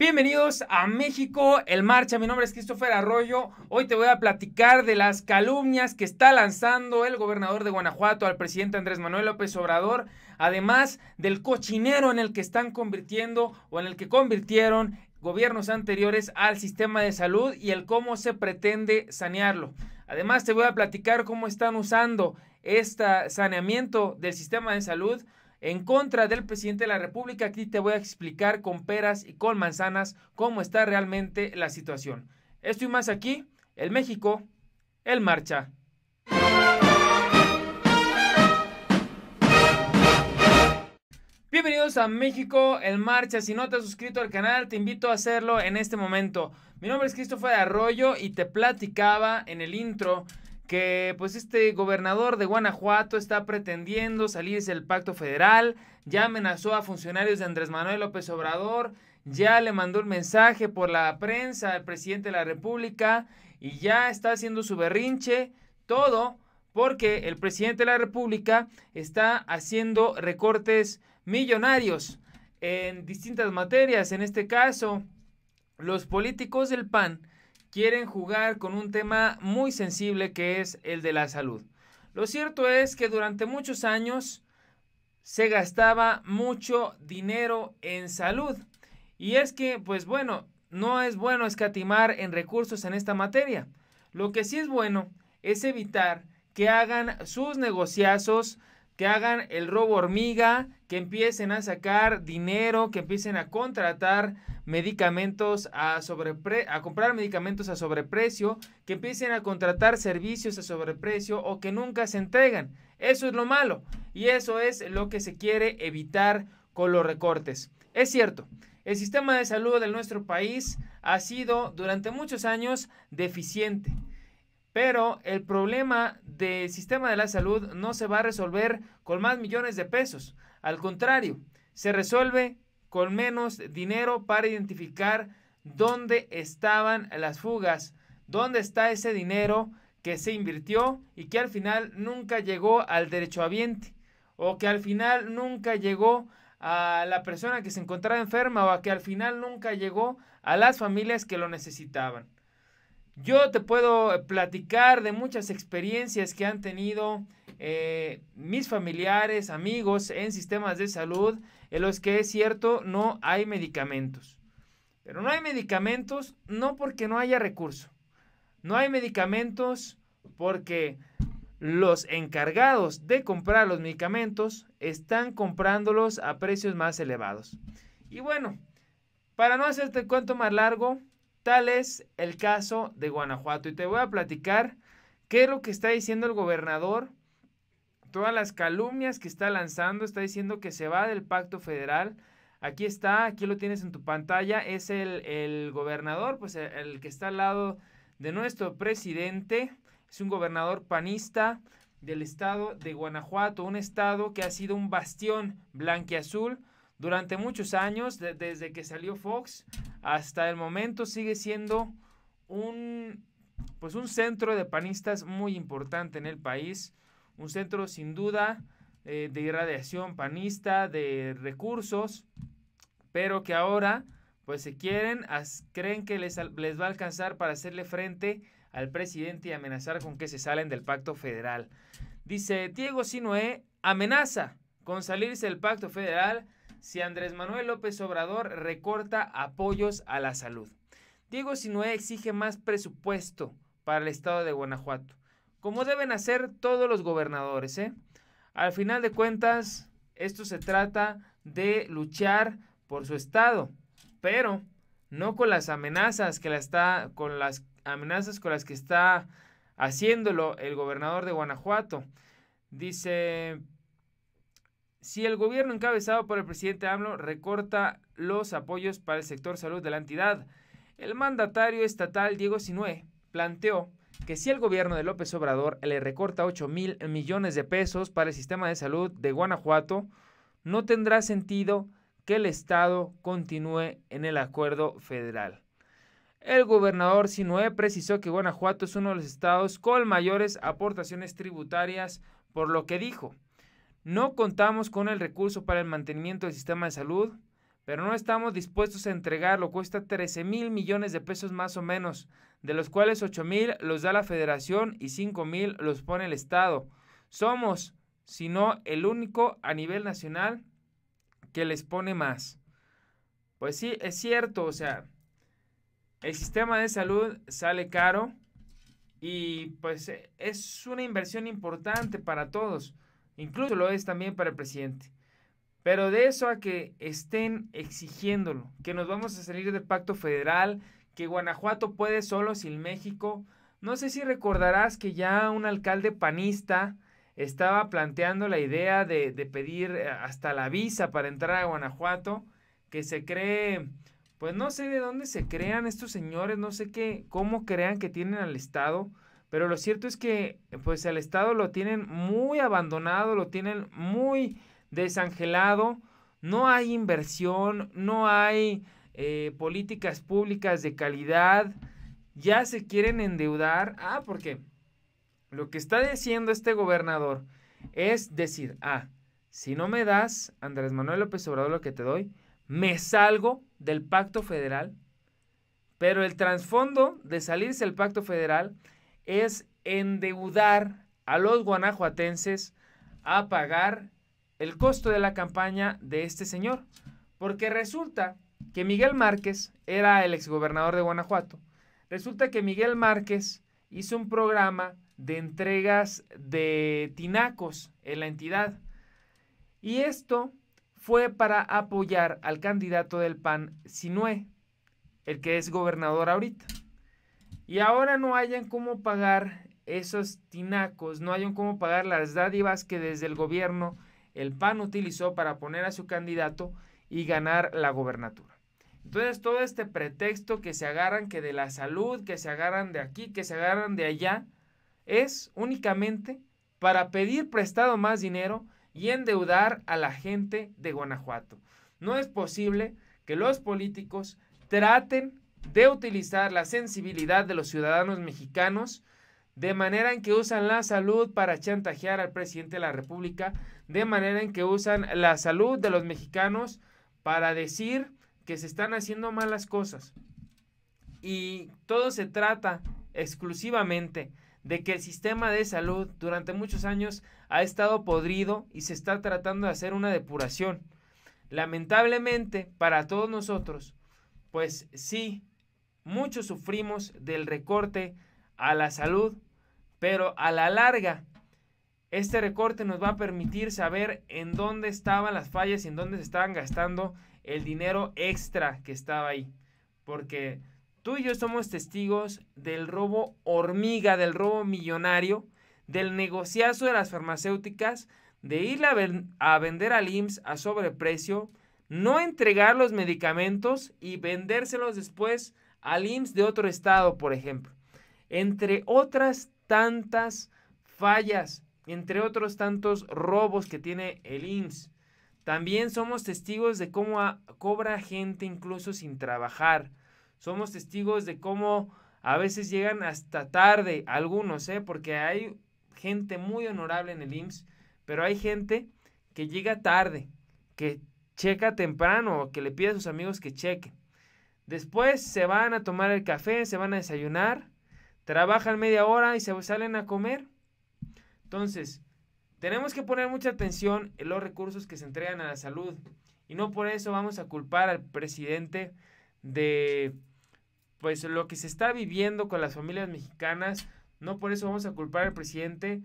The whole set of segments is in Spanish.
Bienvenidos a México El Marcha, mi nombre es Christopher Arroyo. Hoy te voy a platicar de las calumnias que está lanzando el gobernador de Guanajuato al presidente Andrés Manuel López Obrador, además del cochinero en el que están convirtiendo o en el que convirtieron gobiernos anteriores al sistema de salud y el cómo se pretende sanearlo. Además te voy a platicar cómo están usando este saneamiento del sistema de salud en contra del presidente de la República. Aquí te voy a explicar con peras y con manzanas cómo está realmente la situación. Esto y más aquí, el México, el marcha. Bienvenidos a México en Marcha. Si no te has suscrito al canal, te invito a hacerlo en este momento. Mi nombre es Christopher Arroyo y te platicaba en el intro que pues este gobernador de Guanajuato está pretendiendo salirse del pacto federal, ya amenazó a funcionarios de Andrés Manuel López Obrador, ya le mandó un mensaje por la prensa al presidente de la República y ya está haciendo su berrinche, todo porque el presidente de la República está haciendo recortes millonarios en distintas materias, en este caso los políticos del PAN quieren jugar con un tema muy sensible que es el de la salud. Lo cierto es que durante muchos años se gastaba mucho dinero en salud. Y es que, pues bueno, no es bueno escatimar en recursos en esta materia. Lo que sí es bueno es evitar que hagan sus negociazos que hagan el robo hormiga, que empiecen a sacar dinero, que empiecen a contratar medicamentos a sobrepre a comprar medicamentos a sobreprecio, que empiecen a contratar servicios a sobreprecio o que nunca se entregan. Eso es lo malo y eso es lo que se quiere evitar con los recortes. Es cierto, el sistema de salud de nuestro país ha sido durante muchos años deficiente. Pero el problema del sistema de la salud no se va a resolver con más millones de pesos. Al contrario, se resuelve con menos dinero para identificar dónde estaban las fugas, dónde está ese dinero que se invirtió y que al final nunca llegó al derechohabiente o que al final nunca llegó a la persona que se encontraba enferma o que al final nunca llegó a las familias que lo necesitaban. Yo te puedo platicar de muchas experiencias que han tenido eh, mis familiares, amigos en sistemas de salud, en los que es cierto, no hay medicamentos. Pero no hay medicamentos no porque no haya recurso. No hay medicamentos porque los encargados de comprar los medicamentos están comprándolos a precios más elevados. Y bueno, para no hacerte el cuento más largo, Tal es el caso de Guanajuato. Y te voy a platicar qué es lo que está diciendo el gobernador, todas las calumnias que está lanzando, está diciendo que se va del pacto federal. Aquí está, aquí lo tienes en tu pantalla, es el, el gobernador, pues e, el, que está al lado de nuestro presidente, es un gobernador panista del estado de Guanajuato, un estado que ha sido un bastión blanquiazul durante muchos años, desde que salió Fox hasta el momento, sigue siendo un, pues un centro de panistas muy importante en el país, un centro sin duda eh, de irradiación panista, de recursos, pero que ahora, pues se quieren, creen que les, les va a alcanzar para hacerle frente al presidente y amenazar con que se salen del pacto federal. Dice Diego Sinoé, amenaza con salirse del pacto federal si Andrés Manuel López Obrador recorta apoyos a la salud. Diego Sinue exige más presupuesto para el estado de Guanajuato, como deben hacer todos los gobernadores. ¿eh? Al final de cuentas, esto se trata de luchar por su estado, pero no con las amenazas que la está, con las amenazas con las que está haciéndolo el gobernador de Guanajuato. Dice si el gobierno encabezado por el presidente AMLO recorta los apoyos para el sector salud de la entidad, el mandatario estatal Diego Sinué planteó que si el gobierno de López Obrador le recorta 8 mil millones de pesos para el sistema de salud de Guanajuato, no tendrá sentido que el Estado continúe en el acuerdo federal. El gobernador Sinué precisó que Guanajuato es uno de los estados con mayores aportaciones tributarias, por lo que dijo, no contamos con el recurso para el mantenimiento del sistema de salud, pero no estamos dispuestos a entregarlo. Cuesta 13 mil millones de pesos más o menos, de los cuales 8 mil los da la federación y 5 mil los pone el Estado. Somos, si no, el único a nivel nacional que les pone más. Pues sí, es cierto, o sea, el sistema de salud sale caro y pues es una inversión importante para todos. Incluso lo es también para el presidente. Pero de eso a que estén exigiéndolo, que nos vamos a salir del pacto federal, que Guanajuato puede solo sin México. No sé si recordarás que ya un alcalde panista estaba planteando la idea de, pedir eh, hasta la visa para entrar a Guanajuato, que se cree, pues no sé de dónde se crean estos señores, no sé qué, cómo crean que tienen al Estado, pero lo cierto es que pues el Estado lo tienen muy abandonado, lo tienen muy desangelado, no hay inversión, no hay eh, políticas públicas de calidad, ya se quieren endeudar. Ah, porque lo que está diciendo este gobernador es decir, ah, si no me das, Andrés Manuel López Obrador, lo que te doy, me salgo del pacto federal, pero el trasfondo de salirse del pacto federal es endeudar a los guanajuatenses a pagar el costo de la campaña de este señor. Porque resulta que Miguel Márquez era el exgobernador de Guanajuato. Resulta que Miguel Márquez hizo un programa de entregas de tinacos en la entidad. Y esto fue para apoyar al candidato del PAN, Sinué, el que es gobernador ahorita y ahora no hayan cómo pagar esos tinacos, no hayan cómo pagar las dádivas que desde el gobierno el PAN utilizó para poner a su candidato y ganar la gobernatura. Entonces todo este pretexto que se agarran que de la salud, que se agarran de aquí, que se agarran de allá, es únicamente para pedir prestado más dinero y endeudar a la gente de Guanajuato. No es posible que los políticos traten de utilizar la sensibilidad de los ciudadanos mexicanos de manera en que usan la salud para chantajear al presidente de la República, de manera en que usan la salud de los mexicanos para decir que se están haciendo malas cosas. Y todo se trata exclusivamente de que el sistema de salud durante muchos años ha estado podrido y se está tratando de hacer una depuración. Lamentablemente para todos nosotros, pues sí, Muchos sufrimos del recorte a la salud, pero a la larga este recorte nos va a permitir saber en dónde estaban las fallas y en dónde se estaban gastando el dinero extra que estaba ahí. Porque tú y yo somos testigos del robo hormiga, del robo millonario, del negociazo de las farmacéuticas, de ir a, a vender al IMSS a sobreprecio, no entregar los medicamentos y vendérselos después al IMSS de otro estado, por ejemplo. Entre otras tantas fallas, entre otros tantos robos que tiene el IMSS. También somos testigos de cómo cobra gente incluso sin trabajar. Somos testigos de cómo a veces llegan hasta tarde, algunos, ¿eh? porque hay gente muy honorable en el IMSS, pero hay gente que llega tarde, que checa temprano, o que le pide a sus amigos que cheque. Después se van a tomar el café, se van a desayunar, trabajan media hora y se salen a comer. Entonces, tenemos que poner mucha atención en los recursos que se entregan a la salud y no por eso vamos a culpar al presidente de pues lo que se está viviendo con las familias mexicanas, no por eso vamos a culpar al presidente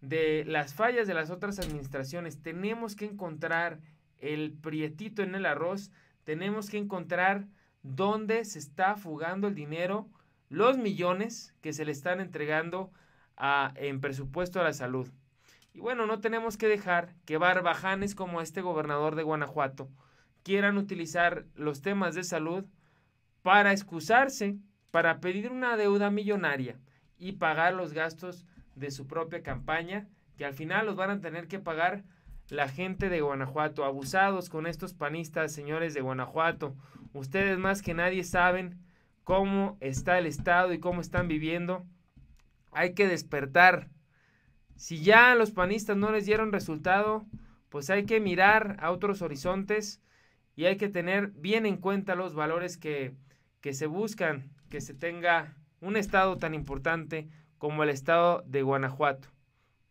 de las fallas de las otras administraciones. Tenemos que encontrar el prietito en el arroz, tenemos que encontrar dónde se está fugando el dinero, los millones que se le están entregando en presupuesto a la salud. Y bueno, no tenemos que dejar que barbajanes como este gobernador de Guanajuato quieran utilizar los temas de salud para excusarse, para pedir una deuda millonaria y pagar los gastos de su propia campaña, que al final los van a tener que pagar la gente de Guanajuato, abusados con estos panistas, señores de Guanajuato. Ustedes más que nadie saben cómo está el Estado y cómo están viviendo. Hay que despertar. Si ya los panistas no les dieron resultado, pues hay que mirar a otros horizontes y hay que tener bien en cuenta los valores que, que se buscan, que se tenga un Estado tan importante como el Estado de Guanajuato,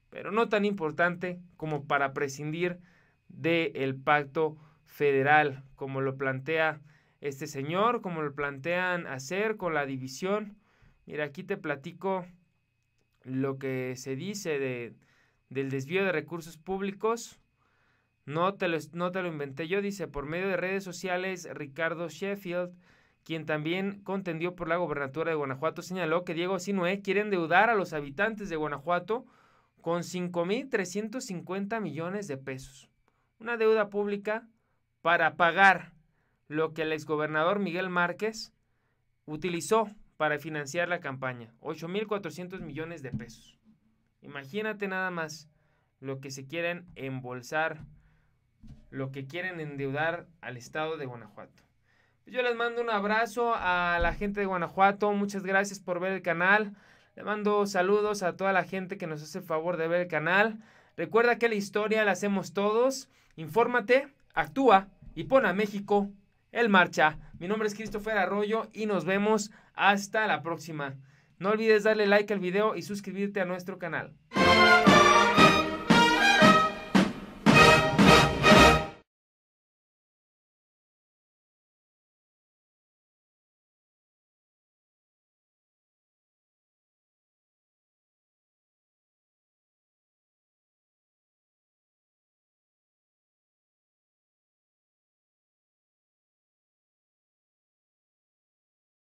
pero no tan importante como para prescindir del pacto federal, como lo plantea este señor, como lo plantean hacer con la división. Mira, aquí te platico lo que se dice de, del desvío de recursos públicos. No te, lo, no te lo inventé yo, dice, por medio de redes sociales, Ricardo Sheffield, quien también contendió por la gobernatura de Guanajuato, señaló que Diego Sinue quiere endeudar a los habitantes de Guanajuato con 5.350 millones de pesos. Una deuda pública para pagar lo que el exgobernador Miguel Márquez utilizó para financiar la campaña, 8.400 millones de pesos. Imagínate nada más lo que se quieren embolsar, lo que quieren endeudar al estado de Guanajuato. Pues yo les mando un abrazo a la gente de Guanajuato, muchas gracias por ver el canal. Le mando saludos a toda la gente que nos hace el favor de ver el canal. Recuerda que la historia la hacemos todos. Infórmate, actúa y pon a México el marcha. Mi nombre es Christopher Arroyo y nos vemos hasta la próxima. No olvides darle like al video y suscribirte a nuestro canal.